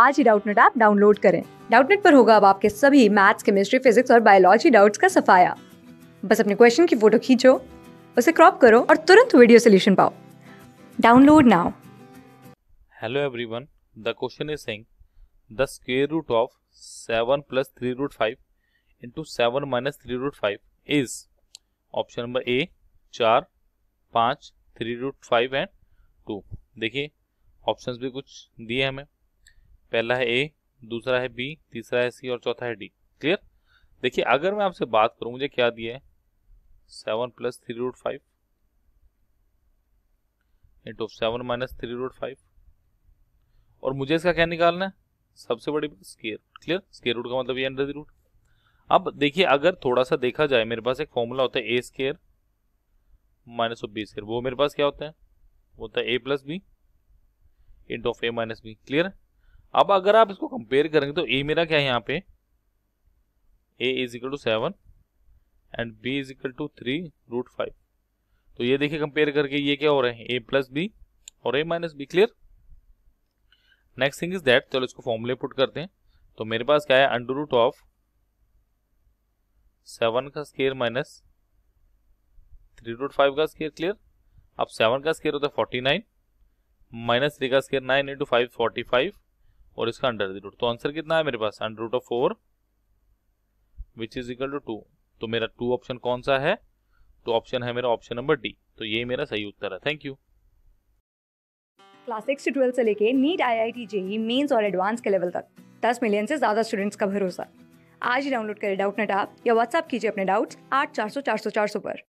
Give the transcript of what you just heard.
आज ही Doubtnut app download करें डाउटनेट पर होगा अब आपके सभी मैथ्स केमिस्ट्री फिजिक्स और बायोलॉजी डाउट्स का सफाया बस अपने क्वेश्चन की फोटो खींचो उसे क्रॉप करो और तुरंत वीडियो सोल्यूशन पाओ download now hello everyone the question is saying the square root of seven plus three root five into seven minus three root five is option number A चार पाँच three root five and two देखिए options भी कुछ दिए हमें पहला है ए दूसरा है बी तीसरा है सी और चौथा है डी क्लियर देखिए अगर मैं आपसे बात करूं मुझे क्या दिया है seven plus three root five into seven minus three root five और मुझे इसका क्या निकालना है सबसे बड़ी स्केयर क्लियर स्केयर रूट का मतलब ये अंडर द रूट अब देखिए अगर थोड़ा सा देखा जाए मेरे पास एक फॉर्मूला होता है A square minus of B square वो मेरे पास क्या होता है वो होता है A plus B into of A minus B clear अब अगर आप इसको कंपेयर करेंगे तो ए मेरा क्या है यहाँ पे A is equal to seven and B is equal to three root five तो ये देखिए कंपेयर करके ये क्या हो रहा है ए प्लस बी और A minus B clear next thing is that चलो इसको फॉर्मूले पुट करते हैं तो मेरे पास क्या है अंडर रूट ऑफ सेवन का square minus three root five का स्केयर क्लियर अब सेवन का स्केयर होता है फोर्टी नाइन माइनस थ्री का square nine into five forty five और इसका अंडर रूट तो आंसर कितना है मेरे पास under root of four which is equal to two तो मेरा टू ऑप्शन कौन सा है तो ऑप्शन है मेरा ऑप्शन नंबर डी तो ये मेरा सही उत्तर है thank you class six twelfth से लेके NEET IIT JEE mains और एडवांस के लेवल तक दस मिलियन से ज़्यादा स्टूडेंट्स का भरोसा आज ही डाउनलोड करें डाउट नेट आप या व्हाट्सअप कीजिए अपने डाउट्स आठ चार सौ चार सौ चार सौ पर